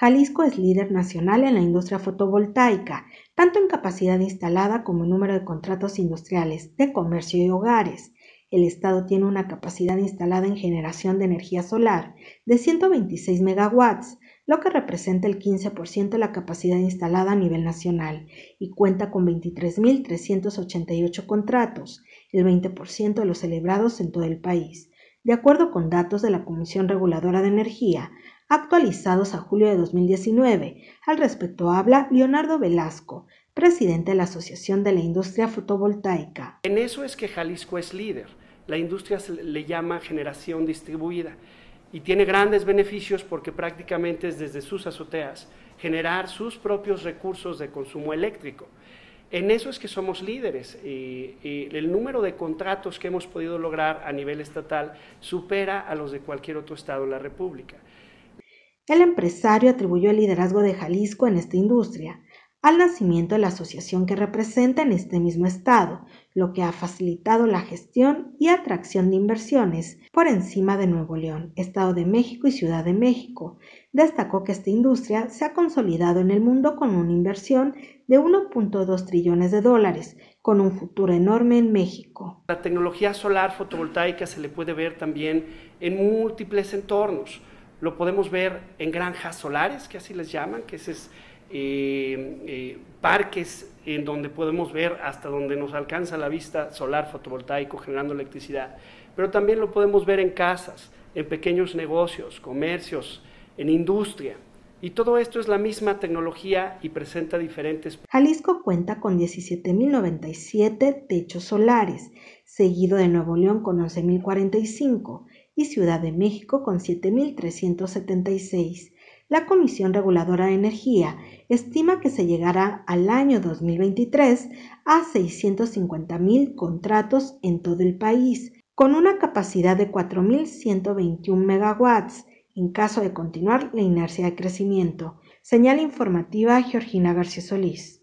Jalisco es líder nacional en la industria fotovoltaica, tanto en capacidad instalada como en número de contratos industriales, de comercio y hogares. El Estado tiene una capacidad instalada en generación de energía solar de 126 megawatts, lo que representa el 15% de la capacidad instalada a nivel nacional, y cuenta con 23.388 contratos, el 20% de los celebrados en todo el país. De acuerdo con datos de la Comisión Reguladora de Energía, actualizados a julio de 2019. Al respecto habla Leonardo Velasco, presidente de la Asociación de la Industria Fotovoltaica. En eso es que Jalisco es líder. La industria le llama generación distribuida y tiene grandes beneficios porque prácticamente es desde sus azoteas generar sus propios recursos de consumo eléctrico. En eso es que somos líderes. Y, y, el número de contratos que hemos podido lograr a nivel estatal supera a los de cualquier otro estado de la República. El empresario atribuyó el liderazgo de Jalisco en esta industria al nacimiento de la asociación que representa en este mismo estado, lo que ha facilitado la gestión y atracción de inversiones por encima de Nuevo León, Estado de México y Ciudad de México. Destacó que esta industria se ha consolidado en el mundo con una inversión de 1.2 trillones de dólares, con un futuro enorme en México. La tecnología solar fotovoltaica se le puede ver también en múltiples entornos lo podemos ver en granjas solares, que así les llaman, que es eh, eh, parques en donde podemos ver hasta donde nos alcanza la vista solar fotovoltaico generando electricidad, pero también lo podemos ver en casas, en pequeños negocios, comercios, en industria. Y todo esto es la misma tecnología y presenta diferentes. Jalisco cuenta con 17.097 techos solares, seguido de Nuevo León con 11.045 y Ciudad de México con 7.376. La Comisión Reguladora de Energía estima que se llegará al año 2023 a 650.000 contratos en todo el país, con una capacidad de 4.121 megawatts en caso de continuar la inercia de crecimiento. Señal informativa Georgina García Solís.